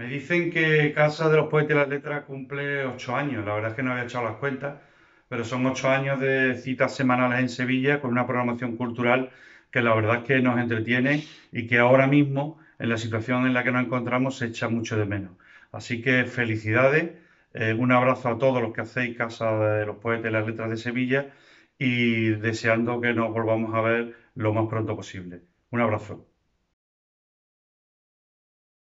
Me dicen que Casa de los Poetas y las Letras cumple ocho años. La verdad es que no había echado las cuentas, pero son ocho años de citas semanales en Sevilla con una programación cultural que la verdad es que nos entretiene y que ahora mismo, en la situación en la que nos encontramos, se echa mucho de menos. Así que felicidades, eh, un abrazo a todos los que hacéis Casa de los Poetas y las Letras de Sevilla y deseando que nos volvamos a ver lo más pronto posible. Un abrazo.